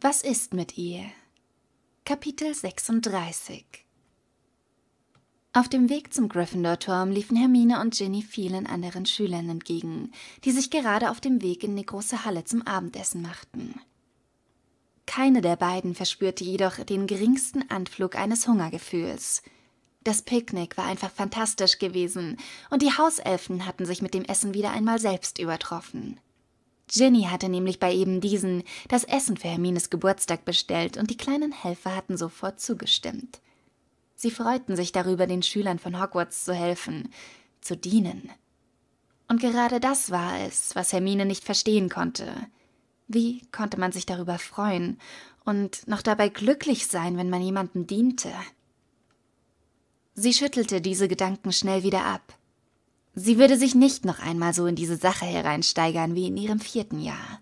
Was ist mit ihr? Kapitel 36 Auf dem Weg zum Gryffindor-Turm liefen Hermine und Ginny vielen anderen Schülern entgegen, die sich gerade auf dem Weg in die große Halle zum Abendessen machten. Keine der beiden verspürte jedoch den geringsten Anflug eines Hungergefühls. Das Picknick war einfach fantastisch gewesen und die Hauselfen hatten sich mit dem Essen wieder einmal selbst übertroffen. Ginny hatte nämlich bei eben diesen das Essen für Hermines Geburtstag bestellt und die kleinen Helfer hatten sofort zugestimmt. Sie freuten sich darüber, den Schülern von Hogwarts zu helfen, zu dienen. Und gerade das war es, was Hermine nicht verstehen konnte. Wie konnte man sich darüber freuen und noch dabei glücklich sein, wenn man jemandem diente? Sie schüttelte diese Gedanken schnell wieder ab. Sie würde sich nicht noch einmal so in diese Sache hereinsteigern wie in ihrem vierten Jahr.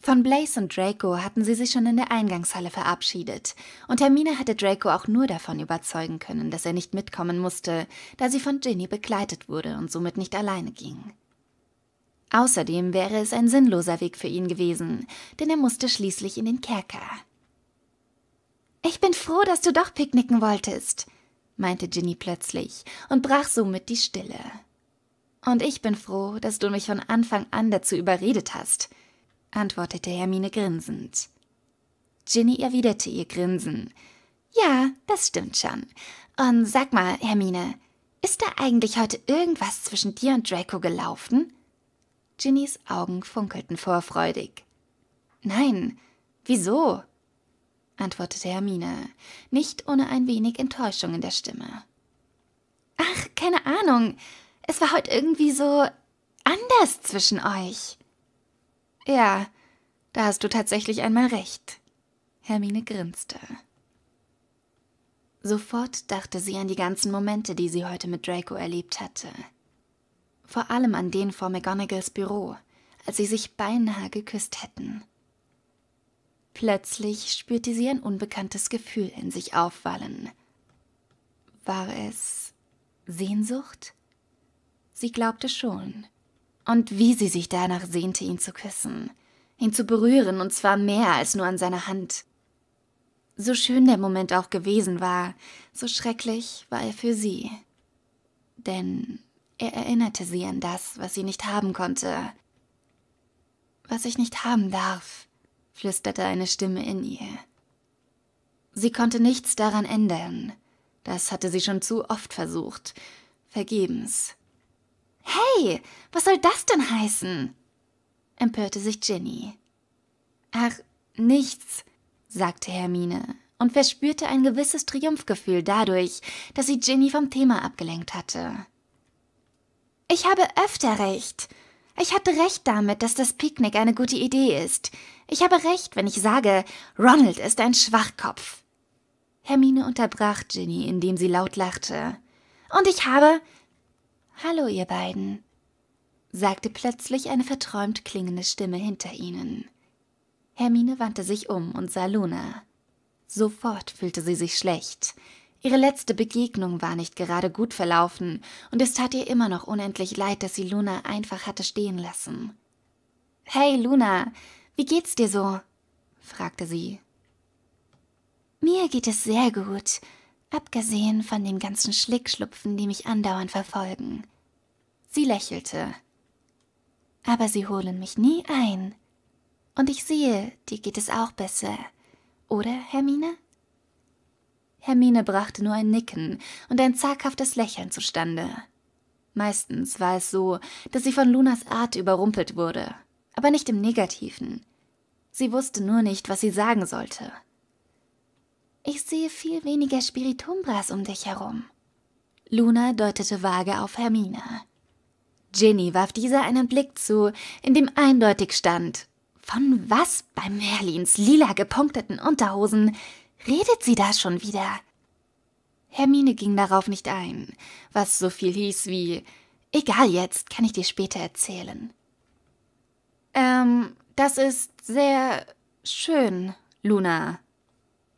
Von Blaze und Draco hatten sie sich schon in der Eingangshalle verabschiedet, und Hermine hatte Draco auch nur davon überzeugen können, dass er nicht mitkommen musste, da sie von Ginny begleitet wurde und somit nicht alleine ging. Außerdem wäre es ein sinnloser Weg für ihn gewesen, denn er musste schließlich in den Kerker. Ich bin froh, dass du doch picknicken wolltest, meinte Ginny plötzlich und brach somit die Stille. Und ich bin froh, dass du mich von Anfang an dazu überredet hast, antwortete Hermine grinsend. Ginny erwiderte ihr Grinsen. Ja, das stimmt schon. Und sag mal, Hermine, ist da eigentlich heute irgendwas zwischen dir und Draco gelaufen? Ginnys Augen funkelten vorfreudig. Nein, wieso? antwortete Hermine, nicht ohne ein wenig Enttäuschung in der Stimme. Ach, keine Ahnung. Es war heute irgendwie so anders zwischen euch. Ja, da hast du tatsächlich einmal recht. Hermine grinste. Sofort dachte sie an die ganzen Momente, die sie heute mit Draco erlebt hatte. Vor allem an den vor McGonagalls Büro, als sie sich beinahe geküsst hätten. Plötzlich spürte sie ein unbekanntes Gefühl in sich aufwallen. War es Sehnsucht? Sie glaubte schon. Und wie sie sich danach sehnte, ihn zu küssen, ihn zu berühren, und zwar mehr als nur an seiner Hand. So schön der Moment auch gewesen war, so schrecklich war er für sie. Denn er erinnerte sie an das, was sie nicht haben konnte, was ich nicht haben darf flüsterte eine Stimme in ihr. Sie konnte nichts daran ändern. Das hatte sie schon zu oft versucht. Vergebens. Hey, was soll das denn heißen? empörte sich Jenny. Ach, nichts, sagte Hermine und verspürte ein gewisses Triumphgefühl dadurch, dass sie Jenny vom Thema abgelenkt hatte. Ich habe öfter recht, ich hatte recht damit, dass das Picknick eine gute Idee ist. Ich habe recht, wenn ich sage, Ronald ist ein Schwachkopf. Hermine unterbrach Ginny, indem sie laut lachte. Und ich habe. Hallo, ihr beiden, sagte plötzlich eine verträumt klingende Stimme hinter ihnen. Hermine wandte sich um und sah Luna. Sofort fühlte sie sich schlecht. Ihre letzte Begegnung war nicht gerade gut verlaufen, und es tat ihr immer noch unendlich leid, dass sie Luna einfach hatte stehen lassen. Hey Luna, wie geht's dir so? fragte sie. Mir geht es sehr gut, abgesehen von den ganzen Schlickschlupfen, die mich andauernd verfolgen. Sie lächelte. Aber sie holen mich nie ein. Und ich sehe, dir geht es auch besser. Oder, Hermine? Hermine brachte nur ein Nicken und ein zaghaftes Lächeln zustande. Meistens war es so, dass sie von Lunas Art überrumpelt wurde, aber nicht im Negativen. Sie wusste nur nicht, was sie sagen sollte. Ich sehe viel weniger Spiritumbras um dich herum. Luna deutete vage auf Hermine. Ginny warf dieser einen Blick zu, in dem eindeutig stand, von was bei Merlins lila gepunkteten Unterhosen Redet sie da schon wieder? Hermine ging darauf nicht ein, was so viel hieß wie Egal jetzt, kann ich dir später erzählen. Ähm, das ist sehr schön, Luna,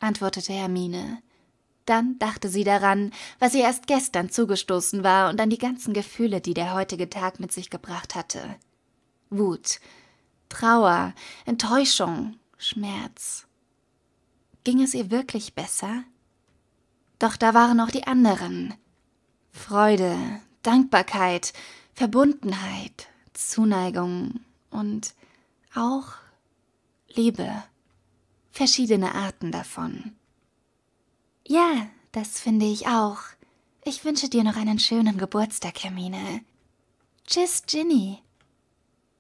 antwortete Hermine. Dann dachte sie daran, was ihr erst gestern zugestoßen war und an die ganzen Gefühle, die der heutige Tag mit sich gebracht hatte. Wut, Trauer, Enttäuschung, Schmerz. Ging es ihr wirklich besser? Doch da waren auch die anderen. Freude, Dankbarkeit, Verbundenheit, Zuneigung und auch Liebe. Verschiedene Arten davon. Ja, das finde ich auch. Ich wünsche dir noch einen schönen Geburtstag, Hermine. Tschüss, Ginny.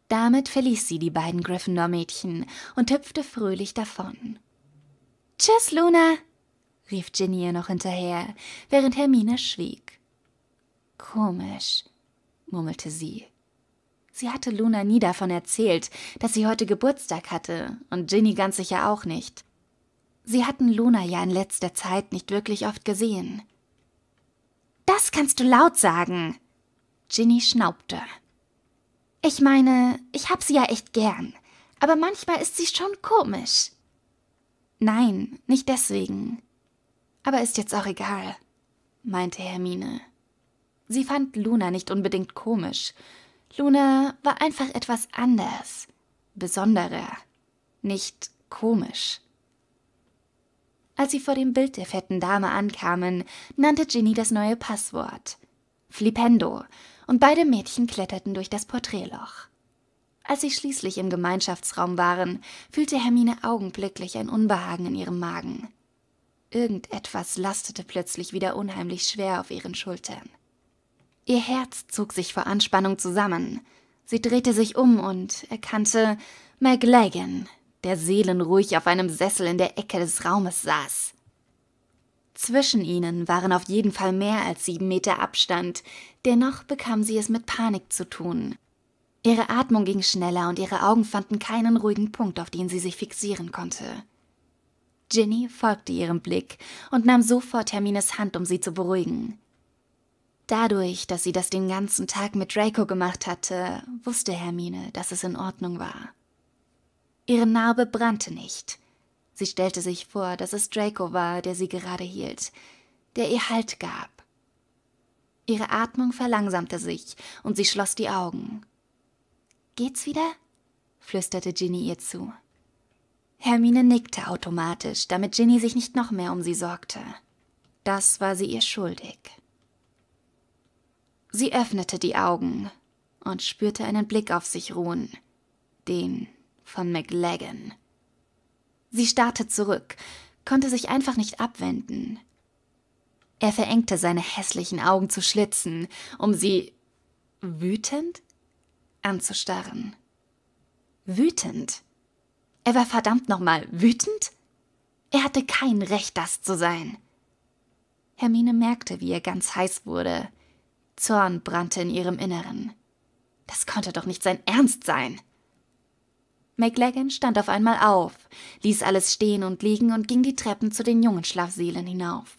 Damit verließ sie die beiden Gryffindor-Mädchen und hüpfte fröhlich davon. Tschüss, Luna, rief Ginny ihr noch hinterher, während Hermine schwieg. Komisch, murmelte sie. Sie hatte Luna nie davon erzählt, dass sie heute Geburtstag hatte, und Ginny ganz sicher auch nicht. Sie hatten Luna ja in letzter Zeit nicht wirklich oft gesehen. Das kannst du laut sagen. Ginny schnaubte. Ich meine, ich hab sie ja echt gern, aber manchmal ist sie schon komisch. Nein, nicht deswegen. Aber ist jetzt auch egal, meinte Hermine. Sie fand Luna nicht unbedingt komisch. Luna war einfach etwas anders, besonderer, nicht komisch. Als sie vor dem Bild der fetten Dame ankamen, nannte Ginny das neue Passwort. Flipendo, und beide Mädchen kletterten durch das Porträtloch. Als sie schließlich im Gemeinschaftsraum waren, fühlte Hermine augenblicklich ein Unbehagen in ihrem Magen. Irgendetwas lastete plötzlich wieder unheimlich schwer auf ihren Schultern. Ihr Herz zog sich vor Anspannung zusammen. Sie drehte sich um und erkannte McLagan, der seelenruhig auf einem Sessel in der Ecke des Raumes saß. Zwischen ihnen waren auf jeden Fall mehr als sieben Meter Abstand, dennoch bekam sie es mit Panik zu tun. Ihre Atmung ging schneller und ihre Augen fanden keinen ruhigen Punkt, auf den sie sich fixieren konnte. Ginny folgte ihrem Blick und nahm sofort Hermines Hand, um sie zu beruhigen. Dadurch, dass sie das den ganzen Tag mit Draco gemacht hatte, wusste Hermine, dass es in Ordnung war. Ihre Narbe brannte nicht. Sie stellte sich vor, dass es Draco war, der sie gerade hielt, der ihr Halt gab. Ihre Atmung verlangsamte sich und sie schloss die Augen. Geht's wieder? flüsterte Ginny ihr zu. Hermine nickte automatisch, damit Ginny sich nicht noch mehr um sie sorgte. Das war sie ihr schuldig. Sie öffnete die Augen und spürte einen Blick auf sich ruhen, den von McLagan. Sie starrte zurück, konnte sich einfach nicht abwenden. Er verengte seine hässlichen Augen zu Schlitzen, um sie wütend anzustarren. Wütend. Er war verdammt nochmal wütend? Er hatte kein Recht, das zu sein. Hermine merkte, wie er ganz heiß wurde. Zorn brannte in ihrem Inneren. Das konnte doch nicht sein Ernst sein. McLagan stand auf einmal auf, ließ alles stehen und liegen und ging die Treppen zu den jungen Schlafseelen hinauf.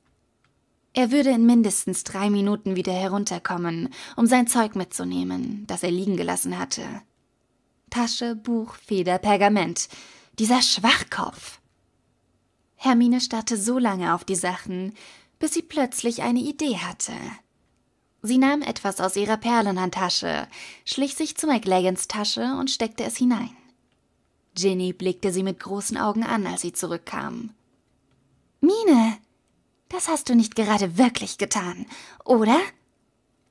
Er würde in mindestens drei Minuten wieder herunterkommen, um sein Zeug mitzunehmen, das er liegen gelassen hatte. Tasche, Buch, Feder, Pergament. Dieser Schwachkopf. Hermine starrte so lange auf die Sachen, bis sie plötzlich eine Idee hatte. Sie nahm etwas aus ihrer Perlenhandtasche, schlich sich zu McLagans Tasche und steckte es hinein. Ginny blickte sie mit großen Augen an, als sie zurückkam. Mine, das hast du nicht gerade wirklich getan, oder?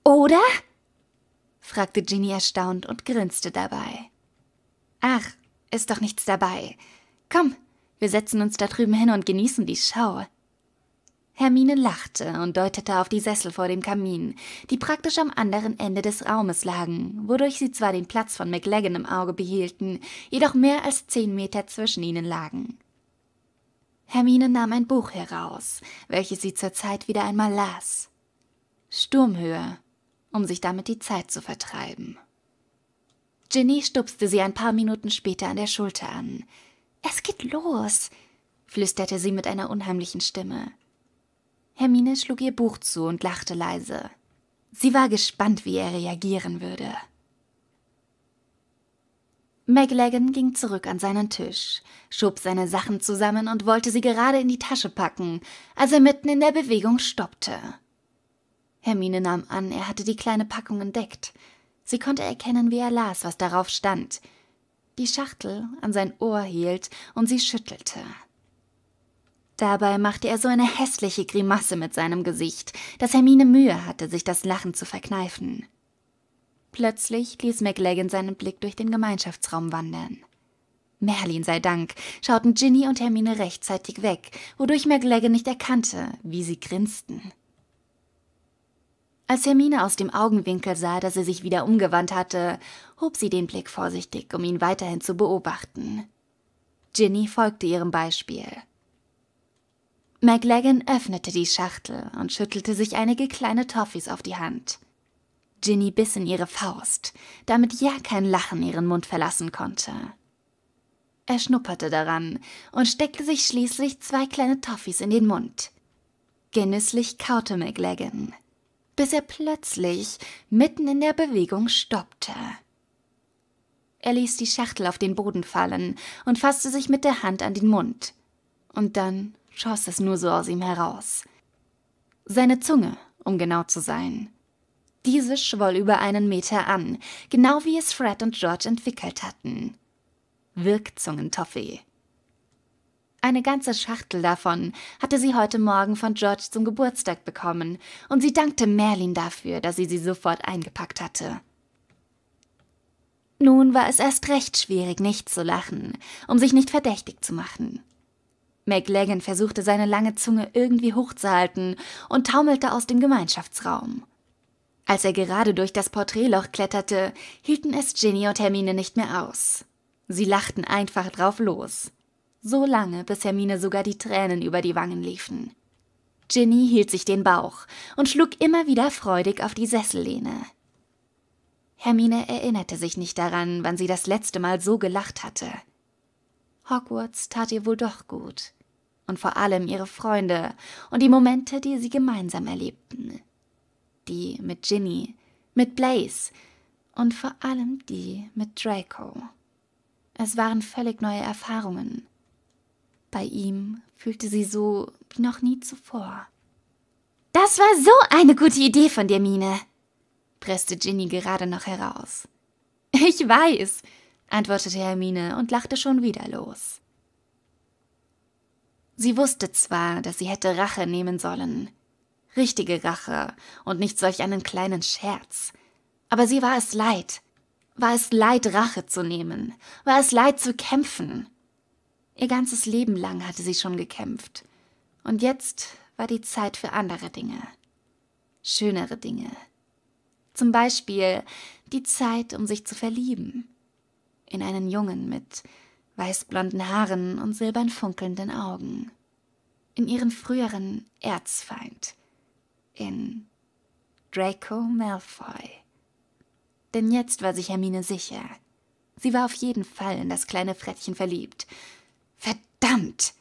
Oder? fragte Ginny erstaunt und grinste dabei. Ach, ist doch nichts dabei. Komm, wir setzen uns da drüben hin und genießen die Schau. Hermine lachte und deutete auf die Sessel vor dem Kamin, die praktisch am anderen Ende des Raumes lagen, wodurch sie zwar den Platz von McLaggen im Auge behielten, jedoch mehr als zehn Meter zwischen ihnen lagen. Hermine nahm ein Buch heraus, welches sie zur Zeit wieder einmal las. Sturmhöhe, um sich damit die Zeit zu vertreiben. Ginny stupste sie ein paar Minuten später an der Schulter an. Es geht los, flüsterte sie mit einer unheimlichen Stimme. Hermine schlug ihr Buch zu und lachte leise. Sie war gespannt, wie er reagieren würde. McLagan ging zurück an seinen Tisch, schob seine Sachen zusammen und wollte sie gerade in die Tasche packen, als er mitten in der Bewegung stoppte. Hermine nahm an, er hatte die kleine Packung entdeckt. Sie konnte erkennen, wie er las, was darauf stand. Die Schachtel an sein Ohr hielt und sie schüttelte. Dabei machte er so eine hässliche Grimasse mit seinem Gesicht, dass Hermine Mühe hatte, sich das Lachen zu verkneifen. Plötzlich ließ McLagan seinen Blick durch den Gemeinschaftsraum wandern. Merlin sei Dank schauten Ginny und Hermine rechtzeitig weg, wodurch McLagan nicht erkannte, wie sie grinsten. Als Hermine aus dem Augenwinkel sah, dass er sich wieder umgewandt hatte, hob sie den Blick vorsichtig, um ihn weiterhin zu beobachten. Ginny folgte ihrem Beispiel. McLagan öffnete die Schachtel und schüttelte sich einige kleine Toffees auf die Hand. Ginny biss in ihre Faust, damit ja kein Lachen ihren Mund verlassen konnte. Er schnupperte daran und steckte sich schließlich zwei kleine Toffees in den Mund. Genüsslich kaute McLagan, bis er plötzlich mitten in der Bewegung stoppte. Er ließ die Schachtel auf den Boden fallen und fasste sich mit der Hand an den Mund. Und dann schoss es nur so aus ihm heraus. Seine Zunge, um genau zu sein. Diese schwoll über einen Meter an, genau wie es Fred und George entwickelt hatten. Wirkzungentoffee. Eine ganze Schachtel davon hatte sie heute Morgen von George zum Geburtstag bekommen, und sie dankte Merlin dafür, dass sie sie sofort eingepackt hatte. Nun war es erst recht schwierig, nicht zu lachen, um sich nicht verdächtig zu machen. McLagan versuchte seine lange Zunge irgendwie hochzuhalten und taumelte aus dem Gemeinschaftsraum. Als er gerade durch das Porträtloch kletterte, hielten es Ginny und Hermine nicht mehr aus. Sie lachten einfach drauf los. So lange, bis Hermine sogar die Tränen über die Wangen liefen. Ginny hielt sich den Bauch und schlug immer wieder freudig auf die Sessellehne. Hermine erinnerte sich nicht daran, wann sie das letzte Mal so gelacht hatte. Hogwarts tat ihr wohl doch gut. Und vor allem ihre Freunde und die Momente, die sie gemeinsam erlebten die mit Ginny, mit Blaze und vor allem die mit Draco. Es waren völlig neue Erfahrungen. Bei ihm fühlte sie so wie noch nie zuvor. Das war so eine gute Idee von dir, Mine, presste Ginny gerade noch heraus. Ich weiß, antwortete Hermine und lachte schon wieder los. Sie wusste zwar, dass sie hätte Rache nehmen sollen, richtige Rache und nicht solch einen kleinen Scherz. Aber sie war es leid. War es leid, Rache zu nehmen. War es leid, zu kämpfen. Ihr ganzes Leben lang hatte sie schon gekämpft. Und jetzt war die Zeit für andere Dinge. Schönere Dinge. Zum Beispiel die Zeit, um sich zu verlieben. In einen Jungen mit weißblonden Haaren und silbern funkelnden Augen. In ihren früheren Erzfeind in Draco Malfoy. Denn jetzt war sich Hermine sicher. Sie war auf jeden Fall in das kleine Frettchen verliebt. Verdammt!